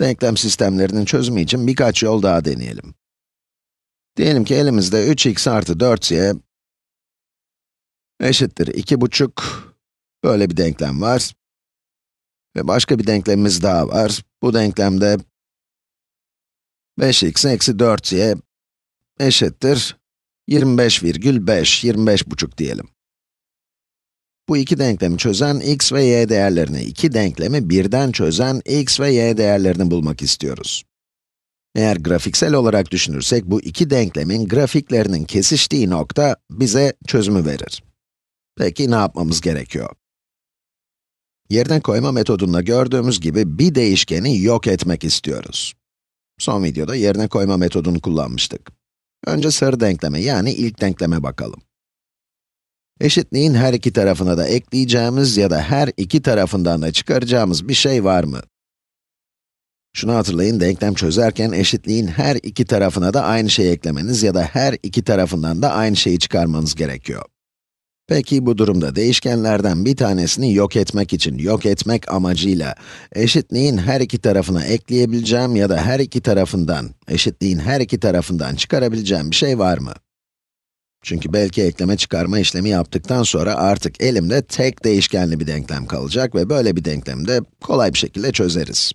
Denklem sistemlerinin çözümü için birkaç yol daha deneyelim. Diyelim ki elimizde 3x artı 4y eşittir 2 buçuk böyle bir denklem var. Ve başka bir denklemimiz daha var. Bu denklemde 5x eksi 4y eşittir 25,5, buçuk diyelim. Bu iki denklemi çözen x ve y değerlerini, iki denklemi birden çözen x ve y değerlerini bulmak istiyoruz. Eğer grafiksel olarak düşünürsek, bu iki denklemin grafiklerinin kesiştiği nokta bize çözümü verir. Peki ne yapmamız gerekiyor? Yerine koyma metodunda gördüğümüz gibi bir değişkeni yok etmek istiyoruz. Son videoda yerine koyma metodunu kullanmıştık. Önce sarı denkleme yani ilk denkleme bakalım. Eşitliğin her iki tarafına da ekleyeceğimiz ya da her iki tarafından da çıkaracağımız bir şey var mı? Şunu hatırlayın, denklem çözerken eşitliğin her iki tarafına da aynı şeyi eklemeniz ya da her iki tarafından da aynı şeyi çıkarmanız gerekiyor. Peki bu durumda değişkenlerden bir tanesini yok etmek için, yok etmek amacıyla eşitliğin her iki tarafına ekleyebileceğim ya da her iki tarafından, eşitliğin her iki tarafından çıkarabileceğim bir şey var mı? Çünkü belki ekleme çıkarma işlemi yaptıktan sonra artık elimde tek değişkenli bir denklem kalacak ve böyle bir denklemi de kolay bir şekilde çözeriz.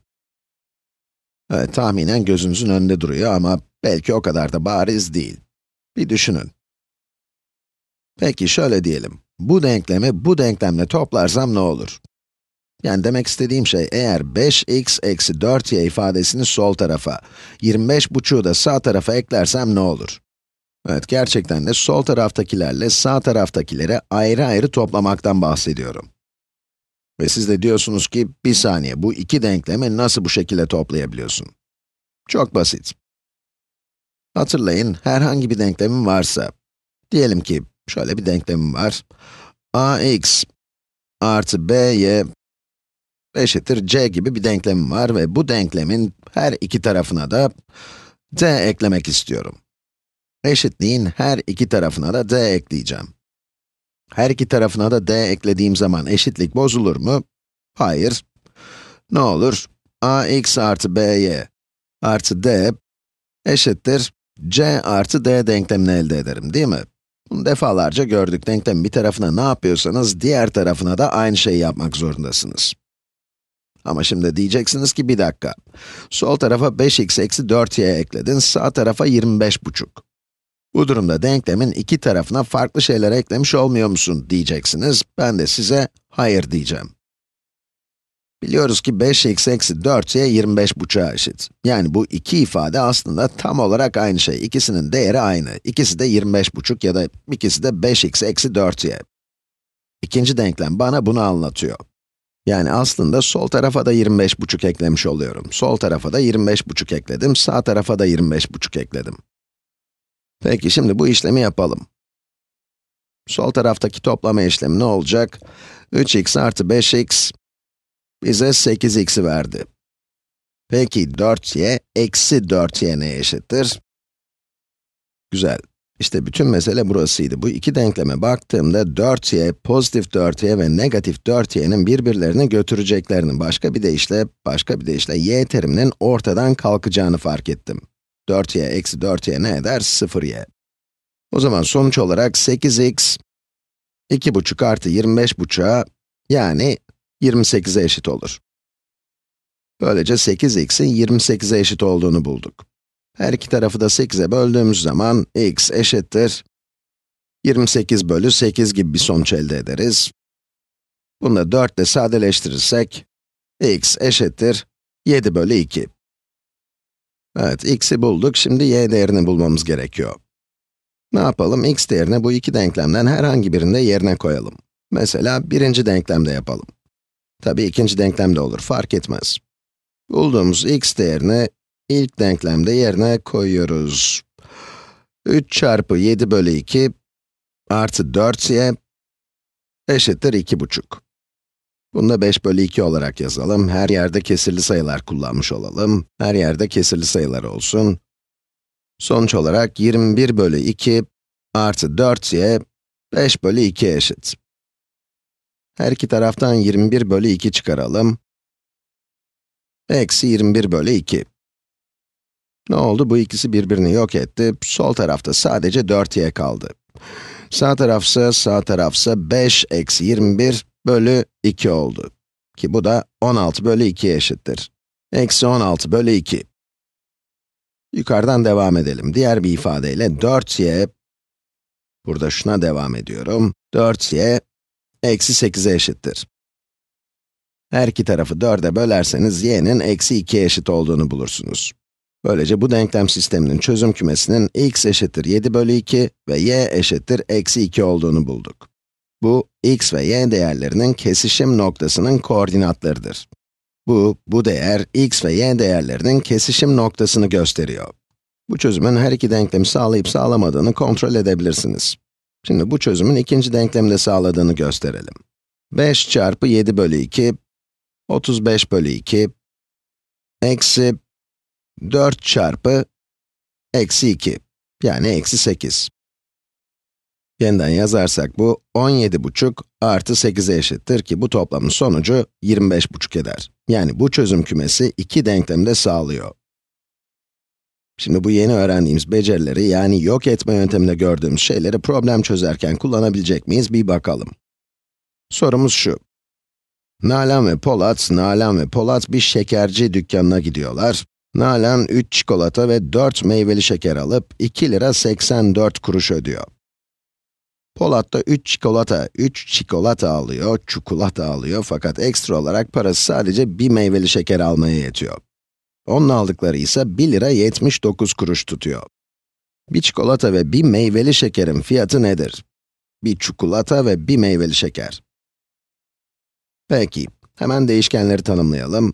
Evet, tahminen gözünüzün önünde duruyor ama belki o kadar da bariz değil. Bir düşünün. Peki şöyle diyelim, bu denklemi bu denklemle toplarsam ne olur? Yani demek istediğim şey, eğer 5x eksi 4y ifadesini sol tarafa, 25 25,5'u da sağ tarafa eklersem ne olur? Evet, gerçekten de sol taraftakilerle sağ taraftakileri ayrı ayrı toplamaktan bahsediyorum. Ve siz de diyorsunuz ki, bir saniye, bu iki denklemi nasıl bu şekilde toplayabiliyorsun? Çok basit. Hatırlayın, herhangi bir denklemim varsa, diyelim ki, şöyle bir denklemim var. ax artı by eşittir c gibi bir denklemim var ve bu denklemin her iki tarafına da d eklemek istiyorum. Eşitliğin her iki tarafına da d ekleyeceğim. Her iki tarafına da d eklediğim zaman eşitlik bozulur mu? Hayır. Ne olur? ax artı by artı d eşittir c artı d denklemini elde ederim, değil mi? defalarca gördük. Denklemin bir tarafına ne yapıyorsanız, diğer tarafına da aynı şeyi yapmak zorundasınız. Ama şimdi diyeceksiniz ki bir dakika. Sol tarafa 5x eksi 4y ekledin, sağ tarafa 25 buçuk. Bu durumda denklemin iki tarafına farklı şeyler eklemiş olmuyor musun diyeceksiniz. Ben de size hayır diyeceğim. Biliyoruz ki 5x eksi 4y şey 25 buçuğa eşit. Yani bu iki ifade aslında tam olarak aynı şey. İkisinin değeri aynı. İkisi de 25 buçuk ya da ikisi de 5x eksi 4y. İkinci denklem bana bunu anlatıyor. Yani aslında sol tarafa da 25 buçuk eklemiş oluyorum. Sol tarafa da 25 buçuk ekledim, sağ tarafa da 25 buçuk ekledim. Peki şimdi bu işlemi yapalım. Sol taraftaki toplama işlemi ne olacak? 3x artı 5x bize 8x'i verdi. Peki 4y eksi 4y neye eşittir? Güzel. İşte bütün mesele burasıydı. Bu iki denkleme baktığımda 4y, pozitif 4y ve negatif 4y'nin birbirlerini götüreceklerini, başka bir deyişle, başka bir deyişle y teriminin ortadan kalkacağını fark ettim. 4y eksi 4y ne eder? 0y. O zaman sonuç olarak 8x, 2,5 artı 25 buçuğa yani 28'e eşit olur. Böylece 8x'in 28'e eşit olduğunu bulduk. Her iki tarafı da 8'e böldüğümüz zaman x eşittir 28 bölü 8 gibi bir sonuç elde ederiz. Bunu da 4 ile sadeleştirirsek x eşittir 7 bölü 2. Evet, x'i bulduk, şimdi y değerini bulmamız gerekiyor. Ne yapalım? x değerini bu iki denklemden herhangi birinde yerine koyalım. Mesela birinci denklemde yapalım. Tabi ikinci denklemde olur, fark etmez. Bulduğumuz x değerini ilk denklemde yerine koyuyoruz. 3 çarpı 7 bölü 2 artı 4y eşittir 2 buçuk. Bunu da 5 bölü 2 olarak yazalım. Her yerde kesirli sayılar kullanmış olalım. Her yerde kesirli sayılar olsun. Sonuç olarak 21 bölü 2 artı 4y 5 bölü 2 eşit. Her iki taraftan 21 bölü 2 çıkaralım. Eksi 21 bölü 2. Ne oldu? Bu ikisi birbirini yok etti. Sol tarafta sadece 4y kaldı. Sağ tarafsa, sağ tarafsa 5 eksi 21 bölü 2 oldu. Ki bu da 16 bölü 2'ye eşittir. Eksi 16 bölü 2. Yukarıdan devam edelim. Diğer bir ifadeyle 4y, burada şuna devam ediyorum, 4y eksi 8'e eşittir. Her iki tarafı 4'e bölerseniz y'nin eksi 2'ye eşit olduğunu bulursunuz. Böylece bu denklem sisteminin çözüm kümesinin x eşittir 7 bölü 2 ve y eşittir eksi 2 olduğunu bulduk. Bu, x ve y değerlerinin kesişim noktasının koordinatlarıdır. Bu, bu değer x ve y değerlerinin kesişim noktasını gösteriyor. Bu çözümün her iki denklemi sağlayıp sağlamadığını kontrol edebilirsiniz. Şimdi bu çözümün ikinci denklemde sağladığını gösterelim. 5 çarpı 7 bölü 2, 35 bölü 2, eksi 4 çarpı eksi 2, yani eksi 8. Yeniden yazarsak bu buçuk artı 8'e eşittir ki bu toplamın sonucu buçuk eder. Yani bu çözüm kümesi iki denklemde sağlıyor. Şimdi bu yeni öğrendiğimiz becerileri yani yok etme yönteminde gördüğümüz şeyleri problem çözerken kullanabilecek miyiz bir bakalım. Sorumuz şu. Nalan ve Polat, Nalan ve Polat bir şekerci dükkanına gidiyorlar. Nalan 3 çikolata ve 4 meyveli şeker alıp 2 lira 84 kuruş ödüyor. Polat da 3 çikolata, 3 çikolata alıyor, çikolata alıyor fakat ekstra olarak parası sadece bir meyveli şeker almaya yetiyor. Onun aldıkları ise 1 lira 79 kuruş tutuyor. Bir çikolata ve bir meyveli şekerin fiyatı nedir? Bir çikolata ve bir meyveli şeker. Peki, hemen değişkenleri tanımlayalım.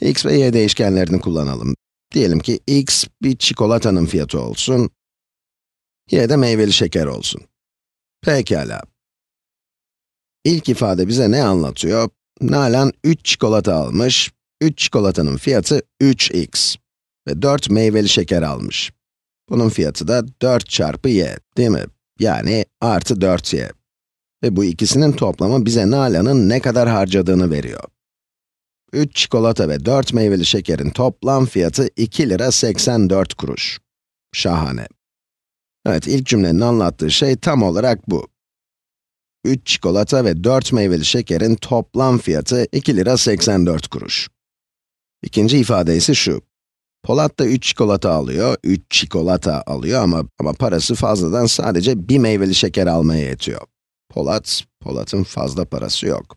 x ve y değişkenlerini kullanalım. Diyelim ki x bir çikolatanın fiyatı olsun, Yine de meyveli şeker olsun. Pekala. İlk ifade bize ne anlatıyor? Nalan 3 çikolata almış, 3 çikolatanın fiyatı 3x ve 4 meyveli şeker almış. Bunun fiyatı da 4 çarpı y, değil mi? Yani artı 4y. Ve bu ikisinin toplamı bize Nalan'ın ne kadar harcadığını veriyor. 3 çikolata ve 4 meyveli şekerin toplam fiyatı 2 lira 84 kuruş. Şahane. Evet, ilk cümlenin anlattığı şey tam olarak bu. 3 çikolata ve 4 meyveli şekerin toplam fiyatı 2 lira 84 kuruş. İkinci ifade ise şu. Polat da 3 çikolata alıyor, 3 çikolata alıyor ama, ama parası fazladan sadece bir meyveli şeker almaya yetiyor. Polat, Polat'ın fazla parası yok.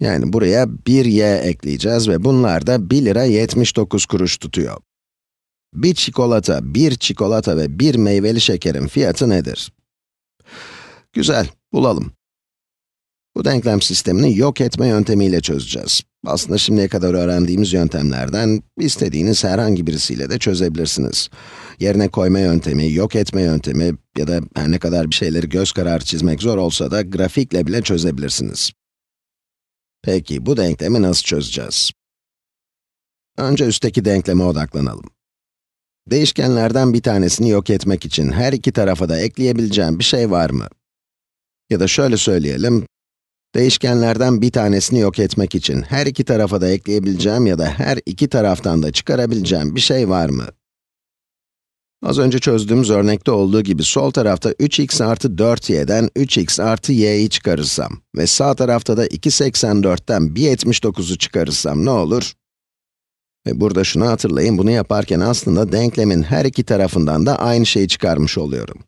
Yani buraya 1y ekleyeceğiz ve bunlar da 1 lira 79 kuruş tutuyor. Bir çikolata, bir çikolata ve bir meyveli şekerin fiyatı nedir? Güzel, bulalım. Bu denklem sistemini yok etme yöntemiyle çözeceğiz. Aslında şimdiye kadar öğrendiğimiz yöntemlerden istediğiniz herhangi birisiyle de çözebilirsiniz. Yerine koyma yöntemi, yok etme yöntemi ya da her ne kadar bir şeyleri göz kararı çizmek zor olsa da grafikle bile çözebilirsiniz. Peki bu denklemi nasıl çözeceğiz? Önce üstteki denkleme odaklanalım. Değişkenlerden bir tanesini yok etmek için her iki tarafa da ekleyebileceğim bir şey var mı? Ya da şöyle söyleyelim, değişkenlerden bir tanesini yok etmek için her iki tarafa da ekleyebileceğim ya da her iki taraftan da çıkarabileceğim bir şey var mı? Az önce çözdüğümüz örnekte olduğu gibi sol tarafta 3x artı 4y'den 3x artı y'yi çıkarırsam ve sağ tarafta da 2.84'ten 1.79'u çıkarırsam ne olur? E, burada şunu hatırlayın, bunu yaparken aslında denklemin her iki tarafından da aynı şeyi çıkarmış oluyorum.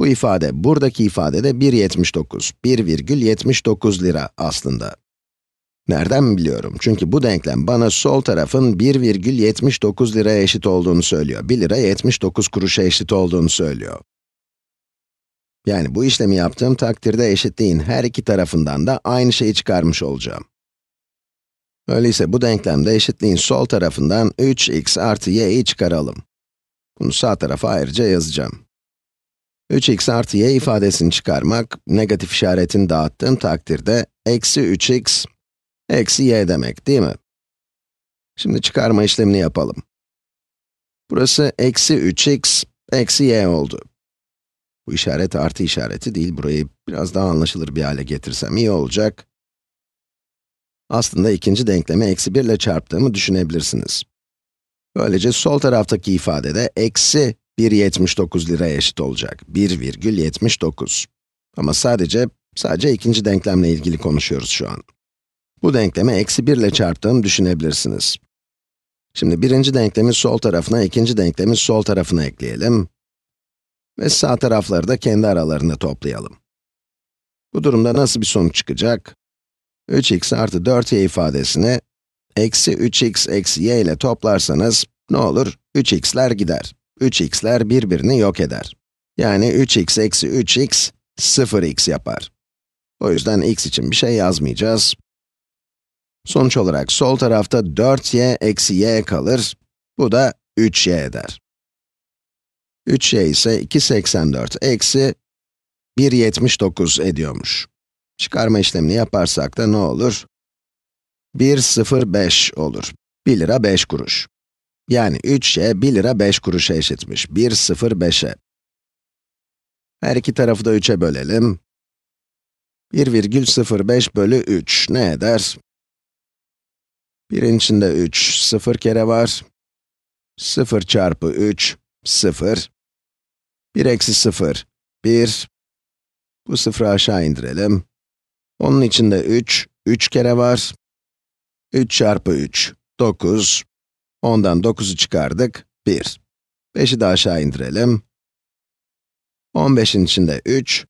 Bu ifade, buradaki ifade de 1.79, 1,79 lira aslında. Nereden biliyorum? Çünkü bu denklem bana sol tarafın 1,79 liraya eşit olduğunu söylüyor. 1 lira 79 kuruşa eşit olduğunu söylüyor. Yani bu işlemi yaptığım takdirde eşitliğin her iki tarafından da aynı şeyi çıkarmış olacağım. Öyleyse bu denklemde eşitliğin sol tarafından 3x artı y'yi çıkaralım. Bunu sağ tarafa ayrıca yazacağım. 3x artı y ifadesini çıkarmak, negatif işaretini dağıttığım takdirde eksi 3x, eksi y demek değil mi? Şimdi çıkarma işlemini yapalım. Burası eksi 3x, eksi y oldu. Bu işaret artı işareti değil, burayı biraz daha anlaşılır bir hale getirsem iyi olacak. Aslında ikinci denklemi eksi 1 ile çarptığımı düşünebilirsiniz. Böylece sol taraftaki ifadede eksi 1,79 lira eşit olacak. 1,79. Ama sadece, sadece ikinci denklemle ilgili konuşuyoruz şu an. Bu denklemi eksi 1 ile çarptığımı düşünebilirsiniz. Şimdi birinci denklemi sol tarafına, ikinci denklemi sol tarafına ekleyelim. Ve sağ tarafları da kendi aralarında toplayalım. Bu durumda nasıl bir sonuç çıkacak? 3x artı 4y ifadesini eksi 3x eksi y ile toplarsanız ne olur? 3x'ler gider. 3x'ler birbirini yok eder. Yani 3x eksi 3x 0x yapar. O yüzden x için bir şey yazmayacağız. Sonuç olarak sol tarafta 4y eksi y kalır. Bu da 3y eder. 3y ise 2.84 eksi 1.79 ediyormuş. Çıkarma işlemini yaparsak da ne olur? 1.05 olur. 1 lira 5 kuruş. Yani 3'e 1 lira 5 kuruşa eşitmiş. 1.05'e. Her iki tarafı da 3'e bölelim. 1,05 bölü 3 ne eder? 1'in içinde 3, 0 kere var. 0 çarpı 3, 0. 1 eksi 0, 1. Bu sıfırı aşağı indirelim. Onun içinde 3, 3 kere var. 3 çarpı 3, 9. Ondan 9'u çıkardık, 1. 5'i de aşağı indirelim. 15'in içinde 3,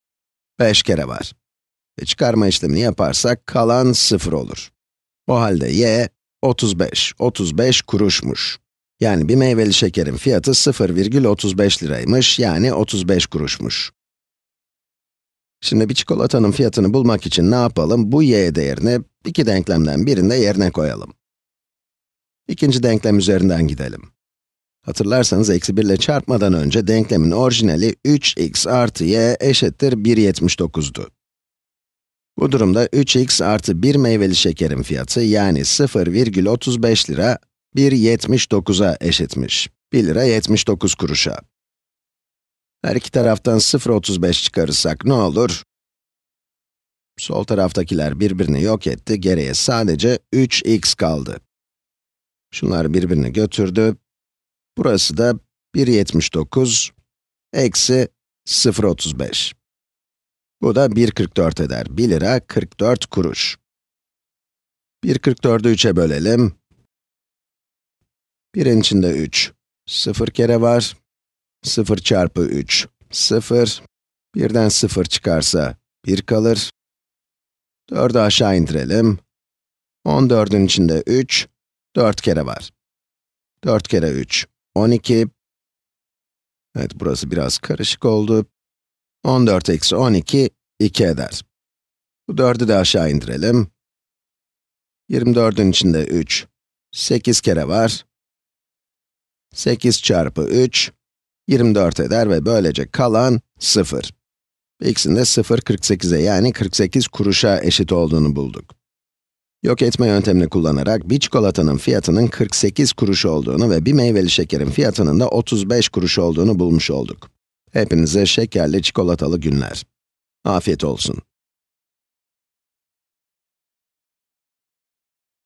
5 kere var. Ve çıkarma işlemini yaparsak kalan 0 olur. O halde y 35, 35 kuruşmuş. Yani bir meyveli şekerin fiyatı 0,35 liraymış, yani 35 kuruşmuş. Şimdi bir çikolatanın fiyatını bulmak için ne yapalım? Bu y değerini iki denklemden birinde yerine koyalım. İkinci denklem üzerinden gidelim. Hatırlarsanız eksi 1 ile çarpmadan önce denklemin orijinali 3x artı y eşittir 1.79'du. Bu durumda 3x artı 1 meyveli şekerin fiyatı yani 0,35 lira 1.79'a eşitmiş. 1 lira 79 kuruşa. Her iki taraftan 0,35 çıkarırsak ne olur? Sol taraftakiler birbirini yok etti, geriye sadece 3x kaldı. Şunlar birbirini götürdü. Burası da 1,79 eksi 0,35. Bu da 1,44 eder. 1 lira 44 kuruş. 1,44'ü 3'e bölelim. 1'in içinde 3. 0 kere var. 0 çarpı 3, 0. 1'den 0 çıkarsa 1 kalır. 4'ü aşağı indirelim. 14'ün içinde 3, 4 kere var. 4 kere 3, 12. Evet, burası biraz karışık oldu. 14 eksi 12, 2 eder. Bu 4'ü de aşağı indirelim. 24'ün içinde 3, 8 kere var. 8 çarpı 3, 24 eder ve böylece kalan 0. x'in de 0, 48'e yani 48 kuruşa eşit olduğunu bulduk. Yok etme yöntemini kullanarak bir çikolatanın fiyatının 48 kuruş olduğunu ve bir meyveli şekerin fiyatının da 35 kuruş olduğunu bulmuş olduk. Hepinize şekerli çikolatalı günler. Afiyet olsun.